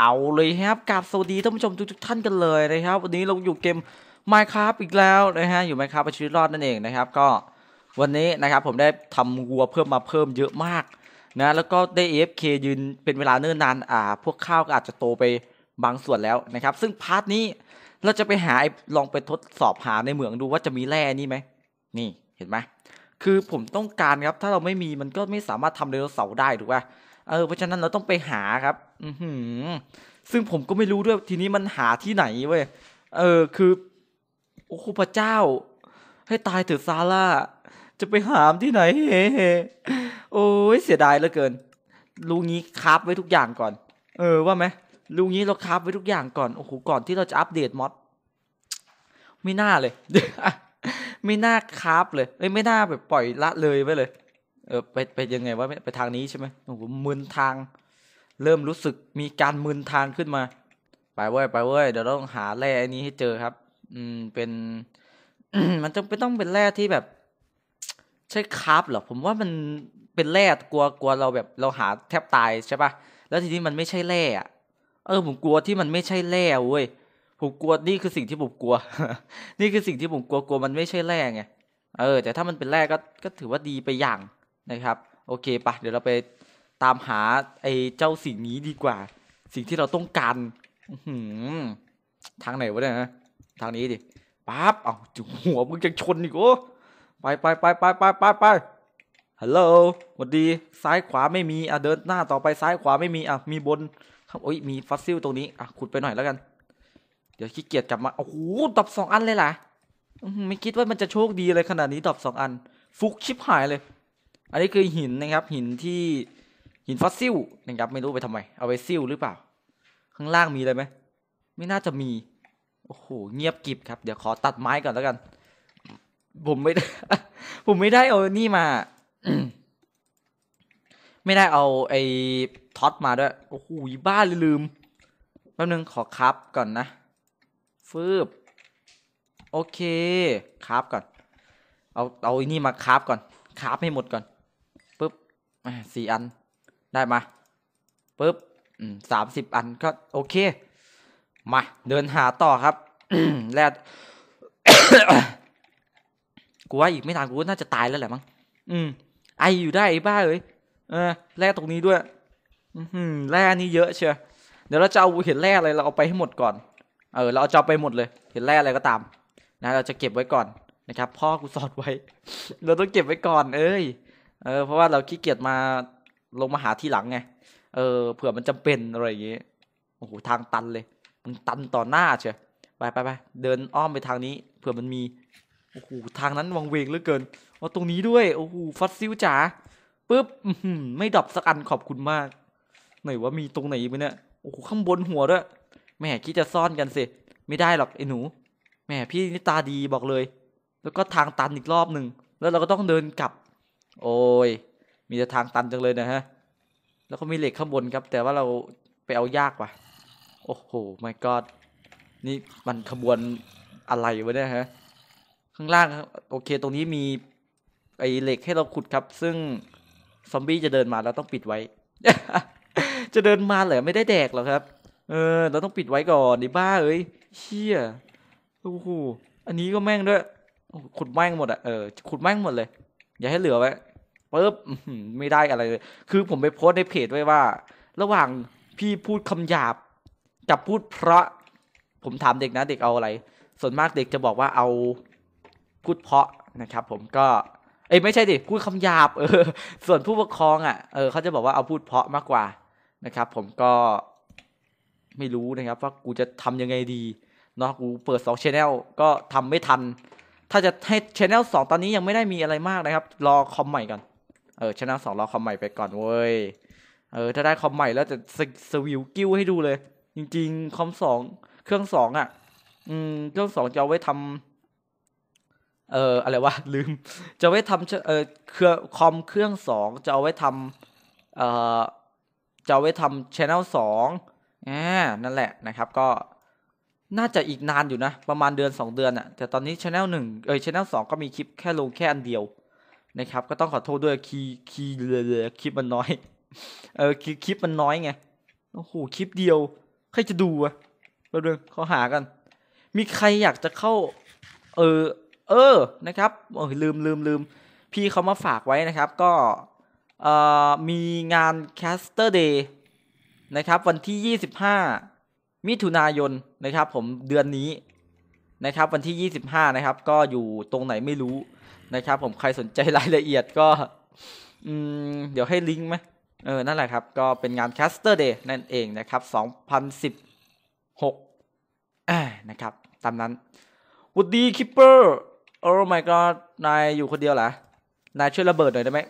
เอาเลยครับกาบสวัสดีท่านผู้ชมทุกท่านกันเลยนะครับวันนี้เราอยู่เกม Minecraft อีกแล้วนะฮะอยู่ Minecraft ประชีวิตรอดนั่นเองนะครับ ก็วันนี้นะครับ ผมได้ทำวัวเพิ่มมาเพิ่มเยอะมาก นะ แล้วก็ได้ AFK ยืนเป็นเวลาเนิ่นนานอ่า พวกข้าวก็อาจจะโตไปบางส่วนแล้วนะครับ ซึ่งพาร์ทนี้เราจะไปหาลองไปทดสอบหาในเหมืองดูว่าจะมีแร่นี่ไหม นี่เห็นไหม คือผมต้องการครับถ้าเราไม่มีมันก็ไม่สามารถทำเดโนเสาได้ถูกไหมเออเพราะฉะนั้นเราต้องไปหาครับ อืซึ่งผมก็ไม่รู้ด้วยทีนี้มันหาที่ไหนเว้ย เออ คือ โอ้โหพระเจ้าให้ตายเถอะซาร่า จะไปหามที่ไหน เฮ้โอ้ยเสียดายเหลือเกินรู้งี้คาฟไว้ทุกอย่างก่อน เออว่าไหมรู้งี้เราคาฟไว้ทุกอย่างก่อนโอ้โหก่อนที่เราจะอัปเดตมอดไม่น่าเลยไม่น่าคาฟเลยเอ้ย ไม่น่าแบบปล่อยละเลยไปเลยเออไปไปยังไงวะไปทางนี้ใช่ไหมโอ้โหมึนทาง เริ่มรู้สึกมีการมึนทางขึ้นมา ไปเว้ยไปเว้ยเดี๋ยวต้องหาแร่อันนี้ให้เจอครับ อืมเป็นมันจะไม่ต้องเป็นแร่ที่แบบ ใช่คารับหรอผมว่ามันเป็นแร่กลัวกลัว เราแบบเราหาแทบตายใช่ปะแล้วทีนี้มันไม่ใช่แร่อะเออผมกลัวที่มันไม่ใช่แร่เว้ยผมกลัวนี่คือสิ่งที่ผมกลัวนี่คือสิ่งที่ผมกลัวกลัวมันไม่ใช่แร่ไงเออแต่ถ้ามันเป็นแร่ก็ก็ถือว่าดีไปอย่างนะครับโอเคปะเดี๋ยวเราไปตามหาไอ้เจ้าสิ่งนี้ดีกว่า สิ่งที่เราต้องการทางไหนวะเนี่ยนะทางนี้ดิปั๊บเอาจุหัวมึงจะชนอีกโอ้ไปไปไปไปไปไปไปฮัลโหลสวัสดี ซ้ายขวาไม่มีอ่ะเดินหน้าต่อไปซ้ายขวาไม่มีอ่ะมีบนครับโอ้ยมีฟอสซิลตรงนี้อ่ะขุดไปหน่อยแล้วกัน เดี๋ยวขี้เกียจกลับมาโอ้โหตอบสองอันเลยล่ะไม่คิดว่ามันจะโชคดีเลยขนาดนี้ตอบสองอัน ฟุกชิบหายเลยอันนี้คือหินนะครับ หินที่ หินฟอสซิลนะครับไม่รู้ไปทำไม เอาไปซิลหรือเปล่า ข้างล่างมีอะไรไหมไม่น่าจะมี โอ้โหเงียบกิบครับเดี๋ยวขอตัดไม้ก่อนแล้วกันผมไม่ได้ผมไม่ได้เอานี่มาไม่ได้เอาไอ้ท็อตมาด้วยโอ้โหบ้าลืมแป๊บนึงขอครับก่อนนะฟืบโอเคครับก่อน เอาเอาไอ้นี่มาครับก่อน ครับให้หมดก่อนสี่อันได้มาปุ๊บสามสิบอันก็โอเคมา เดินหาต่อครับแล้วกูว่าอีกไม่นานกูน่าจะตายแล้วแหละมั้งอืม ไออยู่ได้ไอ้บ้าเอ้ยเออ แร่ตรงนี้ด้วย อืมแร่นี่เยอะเชียวเดี๋ยวเราจะเอาเห็นแร่อะไรเราเอาไปให้หมดก่อน เออ เราเอาจะไปหมดเลย เห็นแร่อะไรก็ตาม นะ เราจะเก็บไว้ก่อนนะครับพ่อกูสอนไว้เราต้องเก็บไว้ก่อนเอ้ยเออเพราะว่าเราขี้เกียจมาลงมาหาทีหลังไงเออ เผื่อมันจำเป็นอะไรอย่างเงี้ยโอ้โหทางตันเลย มันตันต่อหน้าเชียวไปไปไปเดินอ้อมไปทางนี้ เผื่อมันมีโอ้โหทางนั้นวังเวงเหลือเกินว่าตรงนี้ด้วย โอ้โหฟัดซิวจ๋าปุ๊บไม่ดับสักอันขอบคุณมาก ไหนว่ามีตรงไหนไหมเนี่ยโอ้โหข้างบนหัวด้วยแม่คิดจะซ่อนกันสิไม่ได้หรอกไอ้หนูแม่พี่นี่ตาดีบอกเลย แล้วก็ทางตันอีกรอบหนึ่งแล้วเราก็ต้องเดินกลับโอ้ย มีแต่ทางตันจังเลยนะฮะ แล้วก็มีเหล็กข้างบนครับ แต่ว่าเราไปเอายากว่ะ โอ้โหไม่กดนี่มันขบวนอะไรวะเนี่ยฮะ ข้างล่างโอเค ตรงนี้มี ไอเหล็กให้เราขุดครับ ซึ่งซอมบี้จะเดินมา เราต้องปิดไว้ จะเดินมาเหรอ ไม่ได้แดกหรอครับ เออ เราต้องปิดไว้ก่อนดิบ้าเอ้ยเชี่ยโอ้โห อันนี้ก็แม่งด้วยขุดแม่งหมดอะเออ ขุดแม่งหมดเลย อย่าให้เหลือไว้ปุ๊บไม่ได้อะไรเลย คือผมไปโพสในเพจไว้ว่า ระหว่างพี่พูดคำหยาบกับพูดเพราะ ผมถามเด็กนะเด็กเอาอะไร ส่วนมากเด็กจะบอกว่าเอาพูดเพราะนะครับ ผมก็ เอ้ไม่ใช่ดิพูดคำหยาบ เออ ส่วนผู้ปกครองอ่ะ เออเขาจะบอกว่าเอาพูดเพราะมากกว่านะครับ ผมก็ไม่รู้นะครับว่ากูจะทำยังไงดีเนาะกูเปิดสองชแนลก็ทำไม่ทัน ถ้าจะให้ชแนลสองตอนนี้ยังไม่ได้มีอะไรมากนะครับ รอคอมใหม่ก่อนเออชนะสองรอ คอมใหม่ไปก่อน เว้ย เออ ถ้าได้ คอมใหม่แล้ว จะ สวิวกิ้วให้ดูเลย จริง ๆ คอมสอง เครื่องสองอ่ะ อืมเครื่องสอง จะเอาไว้ทำเอออะไรวะ ลืม จะไว้ทำเออเครื่องคอมเครื่องสองจะเอาไว้ทำเอ่อ จะเอาไว้ทำชแนลสองอ่านั่นแหละนะครับ ก็ น่าจะอีกนานอยู่นะ ประมาณเดือนสองเดือนอะ่ะแต่ตอนนี้ช anel หนึ่งเออช anel สองก็มี คลิปแค่ ลง แค่ อันเดียวนะครับก็ต้องขอโทษด้วยคีคีเลยคลิปมันน้อยเออคลิปมันน้อยไงโอ้โหคลิปเดียว ใครจะดูอะเราเดินเขาหากันมีใครอยากจะเข้า เออเออนะครับเออลืมลืมลืม พี่เขามาฝากไว้นะครับ ก็ เอ่อมีงานแคสเตอร์เดย์นะครับ วันที่ยี่สิบห้ามิถุนายนนะครับ ผมเดือนนี้นะครับ วันที่ยี่สิบห้านะครับ ก็อยู่ตรงไหนไม่รู้นะครับผมใครสนใจรายละเอียดก็เดี๋ยวให้ลิงก์ไหมเออ นั่นแหละครับ ก็เป็นงาน Caster Day นั่นเองนะครับ 2016นะครับ ตามนั้นวูดดี้คิปเปอร์ โอ้ my god นายอยู่คนเดียวเหรอนายช่วยระเบิดหน่อยได้ไหม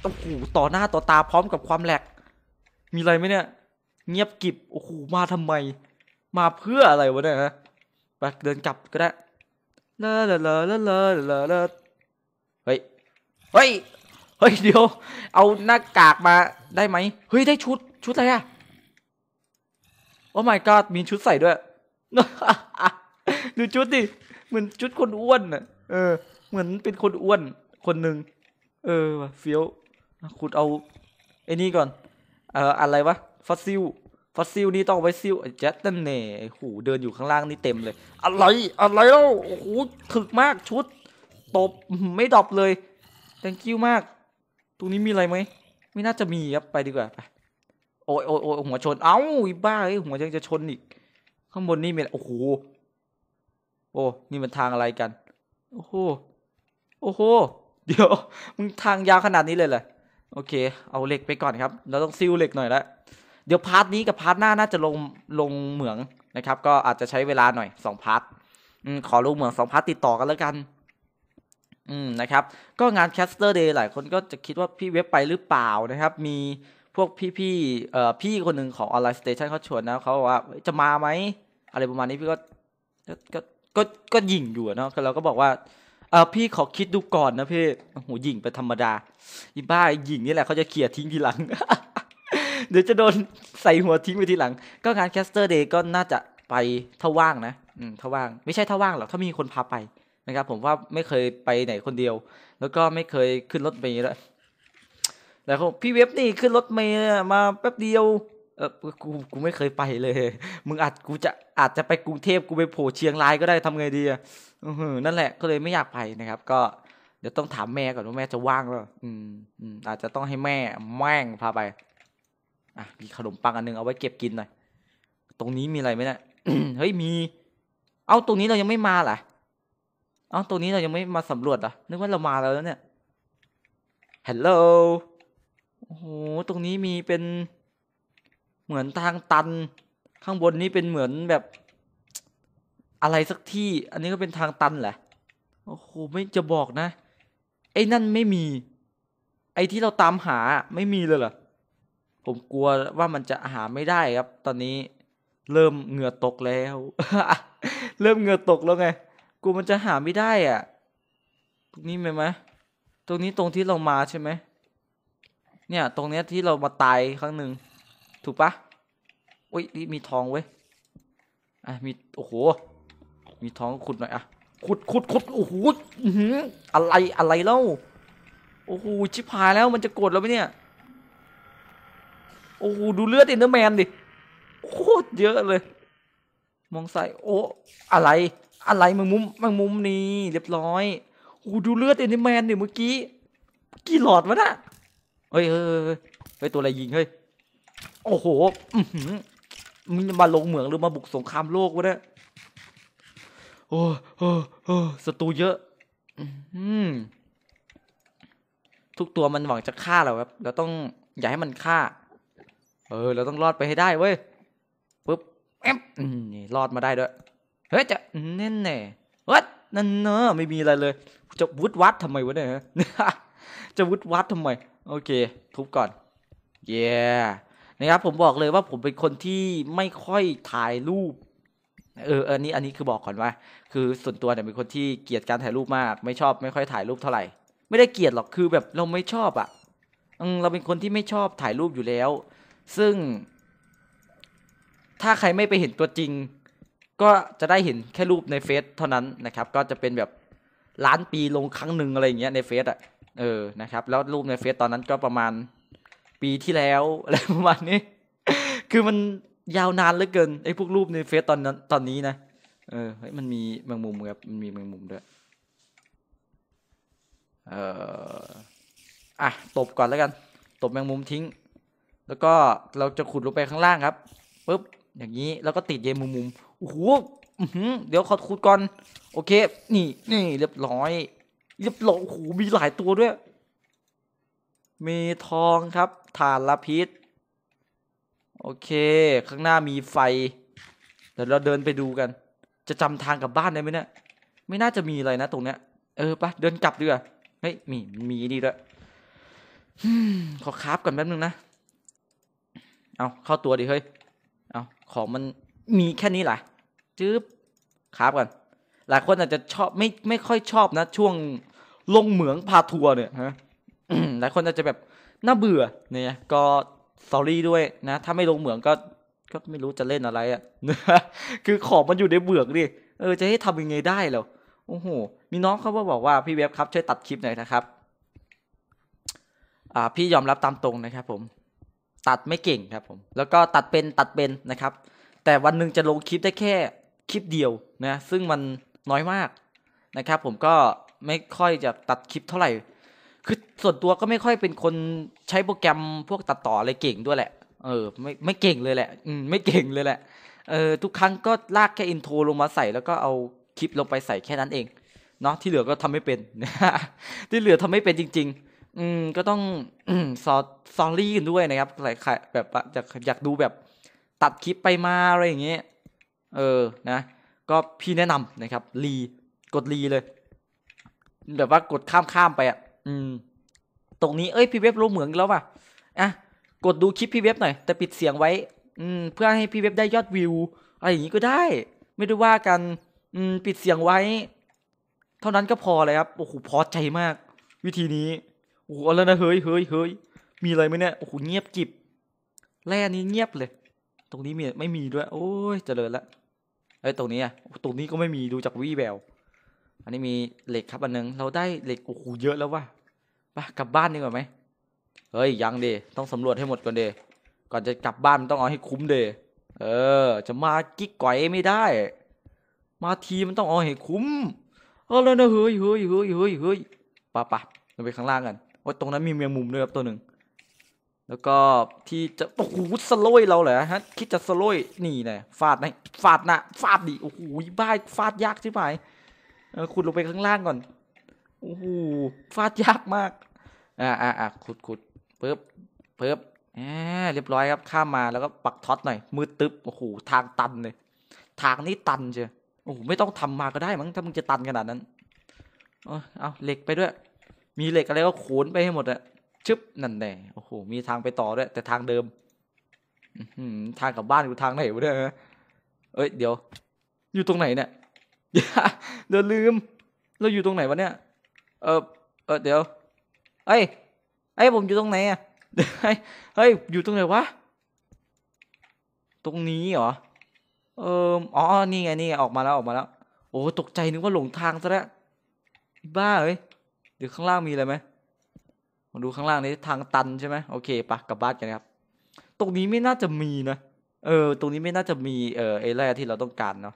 โอ้โหต่อหน้าต่อตาพร้อมกับความแหลก มีอะไรไหมเนี่ย เงียบกิบโอ้โหมาทำไม มาเพื่ออะไรวะเนี่ยฮะไปเดินกลับก็ได้ลาลาลาลาลาลาเฮ้ย เฮ้ยเดี๋ยว เอาหน้ากากมาได้ไหม เฮ้ยได้ชุดชุดอะไรอะโอ้ my god มีชุดใส่ด้วย ดูชุดดิ เหมือนชุดคนอ้วนอะเออ เหมือนเป็นคนอ้วน คนหนึ่ง เออเฟี้ยวขุดเอาไอ้นี่ก่อน เอ่ออะไรวะฟอสซิลฟอสซิลนี่ต้องไว้ซิลแจ็ตนั่นเน่โหเดินอยู่ข้างล่างนี่เต็มเลย อะไรอะไรแล้วโอ้โหถึกมากชุด ตบไม่ดอบเลย thank you มาก ตรงนี้มีอะไรไหม ไม่น่าจะมีครับ ไปดีกว่าไปโอ้ยโอ้ยโอ้ยหัวชน เอ้าอีบ้าไอ้หัวยังจะชนอีก ข้างบนนี่มีโอ้โหโอ้นี่มันทางอะไรกัน โอ้โห โอ้โห เดี๋ยว มึงทางยาวขนาดนี้เลยเหรอโอเค เอาเหล็กไปก่อนครับ เราต้องซิลเหล็กหน่อยละ เดี๋ยวพาร์ทนี้กับพาร์ทหน้า น่าจะลงลงเหมืองนะครับ ก็อาจจะใช้เวลาหน่อย สองพาร์ทขอลงเหมืองสองพาร์ทติดต่อกันแล้วกันอืมนะครับ ก็งานแคสเตอร์เดย์หลายคนก็จะคิดว่าพี่เว็บไปหรือเปล่านะครับ มีพวกพี่ๆเอ่อพี่คนหนึ่งของออนไลน์สเตชันเขาชวนนะเขาบอกว่าจะมาไหม อะไรประมาณนี้พี่ก็ ก็ก็ก็ยิงอยู่เนาะเราก็บอกว่า เออพี่ขอคิดดูก่อนนะพี่โอ้โหยิงไปธรรมดาอีบ้ายิงนี่แหละเขาจะเขี่ยทิ้งทีหลัง เดี๋ยวจะโดนใส่หัวทิ้งไปทีหลัง ก็งานแคสเตอร์เดย์ก็น่าจะไปถ้าว่างนะอืมถ้าว่างไม่ใช่ถ้าว่างหรอกถ้ามีคนพาไปนะครับ ผมว่าไม่เคยไปไหนคนเดียว แล้วก็ไม่เคยขึ้นรถเมล์เลยแต่พี่เว็บนี่ขึ้นรถเมล์มาแป๊บเดียวเออกูกูไม่เคยไปเลย มึงอาจกูจะอาจจะไปกรุงเทพกูไปโผล่เชียงรายก็ได้ทำไงดีอ่ะนั่นแหละก็เลยไม่อยากไปนะครับ ก็เดี๋ยวต้องถามแม่ก่อนว่าแม่จะว่างหรืออืม อืมอาจจะต้องให้แม่แม่งพาไปอ่ะมีขนมปังอันนึงเอาไว้เก็บกินหน่อยตรงนี้มีอะไรไหมเนะี่ยเฮ้ยมี เอาตรงนี้เรายังไม่มาเหรออ้าตัวนี้เรายังไม่มาสำรวจอ่ะนึกว่าเรามาแล้วเนี่ยฮัลโหลโอ้โห ตรงนี้มีเป็นเหมือนทางตัน ข้างบนนี้เป็นเหมือนแบบอะไรสักที่ อันนี้ก็เป็นทางตันแหละโอ้โห ไม่จะบอกนะ ไอ้นั่นไม่มี ไอ้ที่เราตามหาไม่มีเลยเหรอ ผมกลัวว่ามันจะหาไม่ได้ครับ ตอนนี้เริ่มเหงื่อตกแล้ว เริ่มเหงื่อตกแล้วไงูมันจะหาไม่ได้อ่ะ ตรงนี้ไหมไหมตรงนี้ตรงที่เรามาใช่ไหม เนี่ย ตรงเนี้ยที่เรามาตายครั้งหนึ่ง ถูกปะอุ้ยนี่มีทองเว้ยอ่ะมีโอ้โห มีทองขุดหน่อยอ่ะ ขุดขุดขุดโอ้โห อือะไรอะไรเล่า โอ้โหชิบหายแล้วมันจะโกรธเราไหมเนี่ย โอ้โหดูเลือดอินเดอร์แมนดิโคตรเยอะเลย มองใส่ โอ้อะไรอะไรมึงมุมมึงมุมนี่เรียบร้อยโอ้ดูเลือดเอ็นแมนเนี่ยเมื่อกี้ กี่หลอดวะน่ะเฮ้ยเฮ้ยเฮ้ยตัวอะไรยิงเฮ้ย โอ้โหมึงมาลงเหมืองหรือมาบุกสงครามโลกวะเนี่ยโอ้โห้้ศัตรูเยอะทุกตัวมันหวังจะฆ่าเราครับเราต้องอย่าให้มันฆ่า เออเราต้องรอดไปให้ได้เว้ยปุ๊บแอมนี่รอดมาได้ด้วยเฮ้ยจะแน่แน่วัดนั่นเนอะไม่มีอะไรเลยจะวุดวัดทำไมวะเนี่ยจะวุดวัดทำไมโอเค ทุบก่อน เย่นะครับผมบอกเลยว่าผมเป็นคนที่ไม่ค่อยถ่ายรูป เออ อันนี้ อันนี้คือบอกก่อนว่า คือส่วนตัวเนี่ยเป็นคนที่เกลียดการถ่ายรูปมาก ไม่ชอบ ไม่ค่อยถ่ายรูปเท่าไหร่ ไม่ได้เกลียดหรอกคือแบบเราไม่ชอบอะ่ะเราเป็นคนที่ไม่ชอบถ่ายรูปอยู่แล้ว ซึ่ง ถ้าใครไม่ไปเห็นตัวจริงก็จะได้เห็นแค่รูปในเฟซเท่านั้นนะครับ ก็จะเป็นแบบล้านปีลงครั้งหนึ่งอะไรอย่างเงี้ย ในเฟซอ่ะ เออนะครับแล้วรูปในเฟซตอนนั้นก็ประมาณปีที่แล้วอะไรประมาณนี้ คือมันยาวนานเหลือเกินไอ้พวกรูปในเฟซตอนนั้นตอนนี้นะเออเฮ้ยมันมีบางมุมครับมันมีบางมุมด้วยเอออ่ะตบก่อนแล้วกัน ตบแมงมุมทิ้ง แล้วก็เราจะขุดลงไปข้างล่างครับปุ๊บอย่างนี้แล้วก็ติดเยมุมมุมโอ้โหเดี๋ยวขอขุดก่อน โอเค นี่ นี่ เรียบร้อย เรียบร้อย โอ้โห มีหลายตัวด้วย มีทองครับ ฐานละพิษ โอเค ข้างหน้ามีไฟ เดี๋ยวเราเดินไปดูกัน จะจำทางกลับบ้านได้ไหมเนี่ย ไม่น่าจะมีอะไรนะตรงเนี้ย เออปะ เดินกลับดีกว่าเฮ้ยมีมีดีด้วยขอคราฟก่อนแป๊บนึงนะ เอาเข้าตัวดิเฮ้ย เอาของมันมีแค่นี้แหละจื๊บครับกันหลายคนอาจจะชอบไม่ไม่ค่อยชอบนะ ช่วงลงเหมืองพาทัวร์เนี่ยฮะหลายคนอาจจะแบบน่าเบื่อเนี่ยก็สอรี่ด้วยนะถ้าไม่ลงเหมืองก็ ก็ไม่รู้จะเล่นอะไรอะ่ะคือขอมันอยู่ในเบือกดิเออจะให้ทำยังไงได้แล้วโอ้โห มีน้องเขาบอกว่าพี่เว็บครับ ช่วยตัดคลิปหน่อยนะครับ อ่า พี่ยอมรับตามตรงนะครับผม ตัดไม่เก่งครับผม แล้วก็ตัดเป็นตัดเป็นนะครับแต่วันหนึ่งจะลงคลิปได้แค่คลิปเดียวนะซึ่งมันน้อยมากนะครับผมก็ไม่ค่อยจะตัดคลิปเท่าไหร่ คือส่วนตัวก็ไม่ค่อยเป็นคนใช้โปรแกรมพวกตัดต่ออะไรเก่งด้วยแหละ เออ ไม่ไม่เก่งเลยแหละ อืมไม่เก่งเลยแหละ เออทุกครั้งก็ลากแค่อินโทรลงมาใส่ แล้วก็เอาคลิปลงไปใส่แค่นั้นเองเนาะที่เหลือก็ทำไม่เป็นที่เหลือทำไม่เป็นจริง ๆ อืมก็ต้องซอสซอรี่กันด้วยนะครับ แบบอยากอยากดูแบบตัดคลิปไปมาอะไรอย่างเงี้ยเออ นะ ก็พี่แนะนำนะครับ รี กดรีเลย แบบว่ากดข้ามข้ามไปอ่ะ อืม ตรงนี้ เอ้ย พี่เว็บรู้เหมืองแล้วป่ะ อ่ะ กดดูคลิปพี่เว็บหน่อย แต่ปิดเสียงไว้ อืม เพื่อให้พี่เว็บได้ยอดวิวอะไรอย่างงี้ก็ได้ ไม่ได้ว่ากัน อืม ปิดเสียงไว้ เท่านั้นก็พอเลยครับ โอ้โห พอใจมาก วิธีนี้ โอ้โหแล้วนะ เฮ้ยเฮ้ยเฮ้ยมีอะไรไหมเนี่ย โอ้โห เงียบกิบ แร่นี้เงียบเลยตรงนี้ม่ไม่มีด้วย โอ้ยเจริญละเอ้ยตรงนี้อ่ะตรงนี้ก็ไม่มีดูจากวีแววอันนี้มีเหล็กครับอันนึงเราได้เหล็กโอ้โหเยอะแล้วว่ะปะกลับบ้านดีกว่าไหมเฮ้ยยังเดต้องสำรวจให้หมด ก่อนเดก่อนจะกลับบ้านมันต้องเอาให้คุ้มเดเออ จะมากิ๊กก่อยไม่ได้ มาทีมันต้องเอาให้คุ้ม เออแล้วนะเฮ้ยเฮ้ยเฮ้ยเฮ้ยเฮ้ยปะปะเราไปข้างล่างกันว่าตรงนั้นมีเมียมุมด้วยครับตัวหนึ่งแล้วก็ที่จะโอ้โหสโลยเราเหรอฮะ คิดจะสโลยนี่แหละฟาดนะฟาดนะฟาดดิโอ้โหบ้าฟาดยากใช่ไหมขุดลงไปข้างล่างก่อนโอ้โหฟาดยากมากอ่าอ่าอ่าขุดขุดเพิ่มเพิ่มอ่เรียบร้อยครับข้ามมาแล้วก็ปักท็อตหน่อยมือตึบโอ้โหทางตันเลยทางนี้ตันเชียโอ้โหไม่ต้องทำมาก็ได้มั้งถ้ามึงจะตันขนาดนั้นเอาเหล็กไปด้วย มีเหล็กอะไรก็โขนไปให้หมดอะชึบนั่นแน่โอ้โหมีทางไปต่อด้วยแต่ทางเดิมทางกลับบ้านอยู่ทางไหนวะเนี่ยเอ้ย เดี๋ยว อยู่ตรงไหนเนี่ยเดี๋ยวลืมเราอยู่ตรงไหนวะเนี่ยเออเออเดี๋ยวเอ้ยเอ้ยผมอยู่ตรงไหนอ่ะเฮ้ย อยู่ตรงไหนวะตรงนี้เหรอเอออ๋อนี่ไงนี่ไงออกมาแล้วออกมาแล้ว โอ้ตกใจนึกว่าหลงทางซะแล้วบ้าเอ้ยเดี๋ยวข้างล่างมีอะไรไหมาดูข้างล่างนี้ทางตันใช่ไหมโอเคปะกลับบ้านกันครับตรงนี้ไม่น่าจะมีนะเออ ตรงนี้ไม่น่าจะมีเออเอแร่ที่เราต้องการเนาะ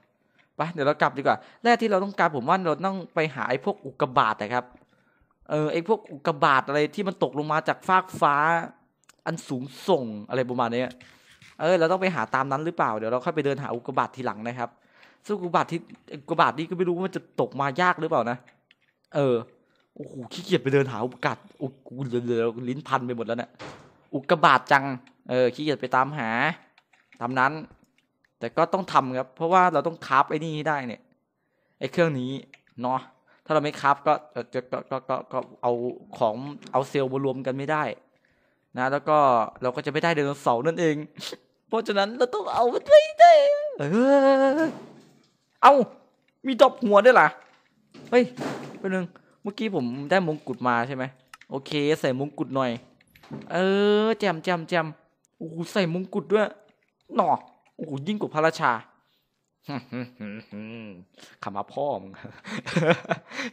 ไปเดี๋ยวเรากลับดีกว่าแร่ที่เราต้องการผมว่าเราต้องไปหาไอ้พวกอุกกาบาตนะครับเออไอ้พวกอุกกาบาตอะไรที่มันตกลงมาจากฟากฟ้า อันสูงส่งอะไรประมาณนี้เออเราต้องไปหาตามนั้นหรือเปล่าเดี๋ยวเราค่อยไปเดินหาอุกกาบาตทีหลังนะครับซึ่งอุกกาบาตที่อุกกาบาตนี่ก็ไม่รู้ว่ามันจะตกมายากหรือเปล่านะเออโอ้โหขี้เกียจไปเดินหาโอกาสโอ้กูเลือลิ้นพันไปหมดแล้วเนะี่ยอุกกาบาตจังเออขี้เกียจไปตามหาตามนั้น แต่ก็ต้องทำครับเพราะว่าเราต้องคาบไอ้นี่ได้เนี่ย ไอ้เครื่องนี้เนาะถ้าเราไม่คาบก็จะก็ก็ก็ก็เอาของเอาเซลล์มารวมกันไม่ได้นะแล้วก็เราก็จะไม่ได้เดินเสาร์นั่นเอง เพราะฉะนั้นเราต้องเอามไปได้เออเอา มีดอบหัวด้วยล่ะเฮ้ยไปหนึ่งเมื่อกี้ผมได้มงกุฎมาใช่ไหม โอเค ใส่มงกุฎหน่อย เออ แจมแจมแจมโอ้ใส่มงกุฎด้วย หนอโอ้ยิ่งกว่าพระราชาขำมาพ่อม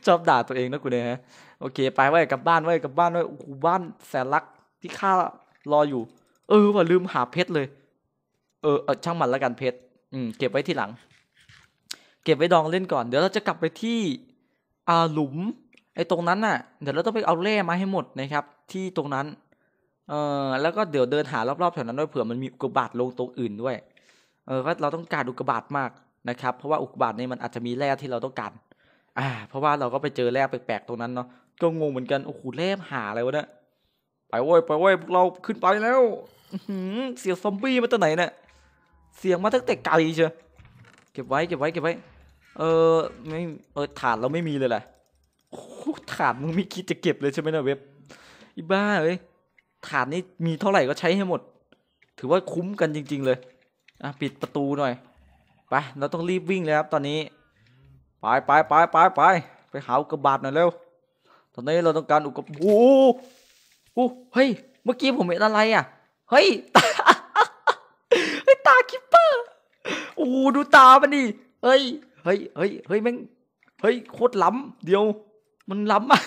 ชอบด่าตัวเองนะกูเนี่ยโอเค ไปไว้กลับบ้านไว้กลับบ้านไว้โอ้โหบ้านแสนรักที่ข้ารออยู่ เออ ว่าลืมหาเพชรเลย เออเออช่างมันแล้วกันเพชรอืมเก็บไว้ที่หลัง เก็บไว้ดองเล่นก่อนเดี๋ยวเราจะกลับไปที่ อาหลุมไอ้ตรงนั้นน่ะเดี๋ยวเราต้องไปเอาเล่มาให้หมดนะครับ ที่ตรงนั้น เออแล้วก็เดี๋ยวเดินหารอบๆแถวนั้นด้วยเผื่อมันมีอุกบาทลงตรงอื่นด้วยเออก็เราต้องการอุกบาทมากนะครับ เพราะว่าอุกบาทนี่มันอาจจะมีแร่ที่เราต้องการ อ่า เพราะว่าเราก็ไปเจอแร่แปลกๆตรงนั้นเนาะก็งงเหมือนกันโอ้โหแร่หาอะไรวะเนี่ยไปโว้ยไปโว้ยพวกเราขึ้นไปแล้วเสียงซอมบี้มาตั้งไหนเนี่ยเสียงมาตั้งแต่ไกลเชียวเก็บไว้เก็บไว้เก็บไว้ เออไม่เออ่านเราไม่มีเลยแหละฐานมึงไม่คิดจะเก็บเลยใช่ไหมนะเว็บอีบ้าเอ้ยฐานนี้มีเท่าไหร่ก็ใช้ให้หมด ถือว่าคุ้มกันจริงๆเลยอ่ะปิดประตูหน่อยไปเราต้องรีบวิ่งเลยครับตอนนี้ ไปไปไปไปไปไปหาอุกบาทหน่อยเร็ว ตอนนี้เราต้องการอุกบโอ้โหเฮ้ย เมื่อกี้ผมเห็นอะไรอ่ะ เฮ้ยตาเฮ้ยตาคิปเปอร์โอ้ดูตามันดิเฮ้ย เฮ้ยเฮ้ยเฮ้ยแม่งเฮ้ยโคตรล้ำเดียวมันล้ำมาก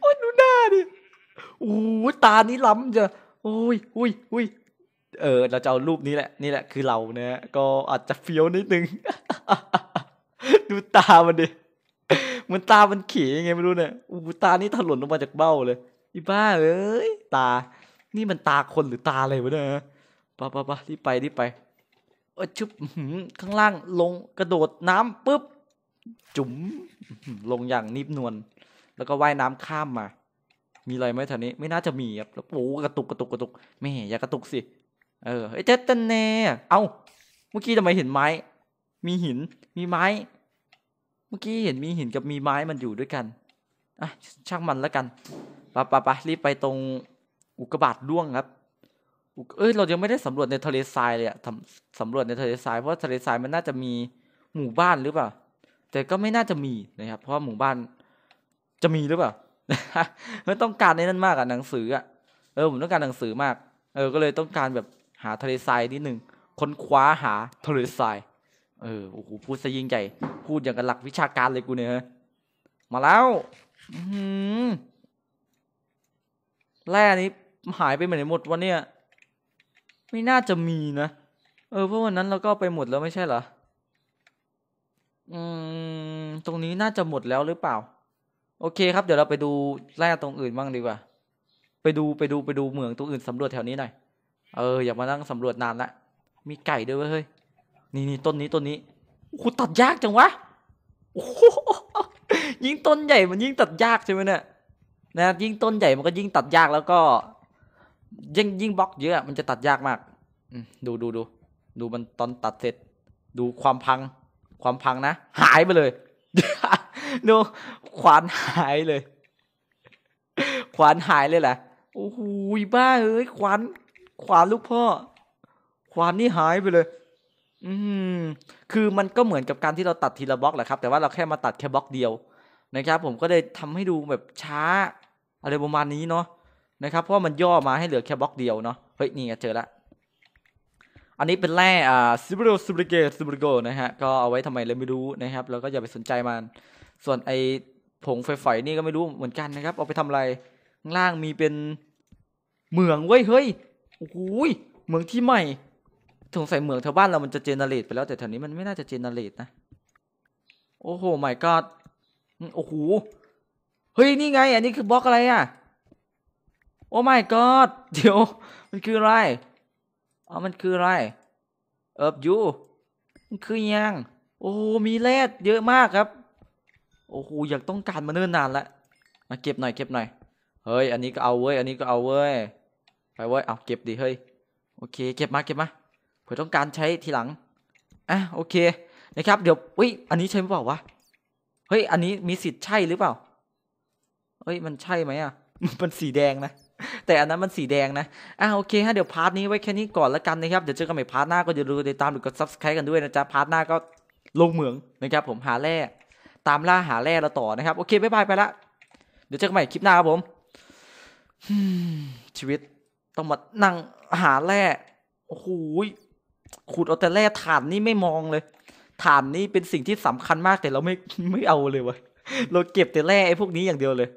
โอ้ยดูหน้าดิ โอ้ตานี้ล้ำจ้ะโอ้ยอุ้ยอุ้ย เออ เราจะเอารูปนี้แหละ นี่แหละ คือเราเนะก็อาจจะเฟี้ยวนิดนึง ดูตามันดิ มันตา มันขี่ยังไงไม่รู้เนี่ยอูตานี้ถลนออกมาจากเบ้าเลยอีบ้าเอ้ยตา นี่มันตาคนหรือตาอะไรวะเนี่ยปะปะปะรีบไปรีบไปเออชุบข้างล่างลงกระโดดน้ำปุ๊บจุ๋มลงอย่างนิบนวลแล้วก็ว่ายน้ำข้ามมา มีอะไรไหมแถวนี้ไม่น่าจะมีครับแล้วปูกระตุกกระตุกกระตุกแม่อย่ากระตุกสิ เออไอเจ๊ตันแน่เอาเมื่อกี้ทำไมเห็นไม้ มีหินมีไม้ เมื่อกี้เห็นมีหินกับมีไม้มันอยู่ด้วยกันอ่ะช่างมันแล้วกันปะปะปะรีบไปตรงอุกกาบาตร่วงครับเอ้ยเรายังไม่ได้สำรวจในทะเลทรายเลยอะสำรวจในทะเลทรายเพราะทะเลทรายมันน่าจะมีหมู่บ้านหรือเปล่าแต่ก็ไม่น่าจะมีนะครับ เพราะหมู่บ้านจะมีหรือเปล่า ไม่ต้องการในนั้นมากอะหนังสืออะเออผมต้องการหนังสือมาก เออ ก็เลยต้องการแบบหาทะเลทรายนิดนึงค้นคว้าหาทะเลทรายเออโอ้โหพูดซะยิ่งใหญ่ พูดอย่างกับหลักวิชาการเลยกูเนี่ยมาแล้วแร่นี้หายไปไหนหมดวันเนี้ย ไม่น่าจะมีนะ เออ เพราะวันนั้นเราก็ไปหมดแล้วไม่ใช่เหรอ อืมตรงนี้น่าจะหมดแล้วหรือเปล่า โอเค ครับ เดี๋ยวเราไปดูแร่ตรงอื่นบ้างดีกว่า ไปดูไปดูไปดูเหมืองตรงอื่นสำรวจแถวนี้หน่อยเอออย่ามานั่งสำรวจนานละมีไก่ด้วยเฮ้ยนี่นี่ต้นนี้ต้นนี้โอ้โหตัดยากจังวะโอ้ยิ่งต้นใหญ่ มันยิ่งตัดยากใช่ไหมเนี่ยนะ ยิ่งต้นใหญ่มันก็ยิ่งตัดยาก แล้วก็ ยิ่งยิ่งบล็อก เยอะมันจะตัดยากมากดูดูดู ดูมันตอนตัดเสร็จ ดูความพัง ความพังนะ หายไปเลยดูขวานหายเลย ขวานหายเลยแหละโอ้โหบ้าเอ้ยขวานขวานลูกพ่อขวานนี่หายไปเลย อืมคือมันก็เหมือนกับการที่เราตัดทีละบล็อกแหละครับแต่ว่าเราแค่มาตัดแค่บล็อกเดียว นะครับผมก็เลยทำให้ดูแบบช้า อะไรประมาณนี้เนาะนะครับเพราะมันย่อมาให้เหลือแค่บล็อกเดียวเนาะเฮ้ย นี่เจอละอันนี้เป็นแร่อ่าซิบริโอซิบริเกตซิบริโก นะฮะก็เอาไว้ทำไมเลยไม่รู้นะครับแล้วก็อย่าไปสนใจมันส่วนไอผงไฟฝอยนี่ก็ไม่รู้เหมือนกันนะครับเอาไปทำอะไรข้างล่างมีเป็นเหมืองเว้ยเฮ้ยโอ้โหเหมืองที่ใหม่ถงใส่เหมืองแถวบ้านเรา มันจะเจเนเรตไปแล้วแต่แถวนี้มันไม่น่าจะเจเนเรตนะโอ้โหไม่ก็โอ้โหเฮ้ยนี่ไง อันนี้คือบล็อกอะไรอ่ะ โอ้ไม่ก็เดี๋ยว มันคืออะไรอ๋อมันคืออะไรเอิบยูมันคือยัง โอ้ มีแร่เยอะมากครับโอ้โหอยากต้องการมาเนิ่นนานละมาเก็บหน่อยเก็บหน่อย เฮ้ย อันนี้ก็เอาเว้ยอันนี้ก็เอาเว้ยไปเว้ยเอาเก็บดีเฮ้ย โอเค เก็บมาเก็บมาเผื่อต้องการใช้ทีหลังอ่ะโอเคนะครับ เดี๋ยวอุ้ยอันนี้ใช่หรือเปล่าวะเฮ้ย อันนี้มีสิทธิ์ใช่หรือเปล่าเฮ้ยมันใช่ไหมอ่ะ มันสีแดงนะแต่อันนั้นมันสีแดงนะอ่ะโอเคฮะเดี๋ยวพาร์ทนี้ไว้แค่นี้ก่อนละกันนะครับเดี๋ยวเจอกันใหม่พาร์ทหน้าก็อย่าลืมติดตามหรือกดซับสไครต์กันด้วยนะจ๊ะพาร์ทหน้าก็ลงเหมืองนะครับผมหาแร่ตามล่าหาแร่เราต่อนะครับ โอเค บ๊ายบายไปละเดี๋ยวเจอกันใหม่คลิปหน้าครับผม ชีวิตต้องมานั่งหาแร่โอ้โหขุดเอาแต่แร่ฐานนี่ไม่มองเลยฐานนี่เป็นสิ่งที่สำคัญมากแต่เราไม่ไม่เอาเลยวะเราเก็บแต่แร่ไอ้พวกนี้อย่างเดียวเลย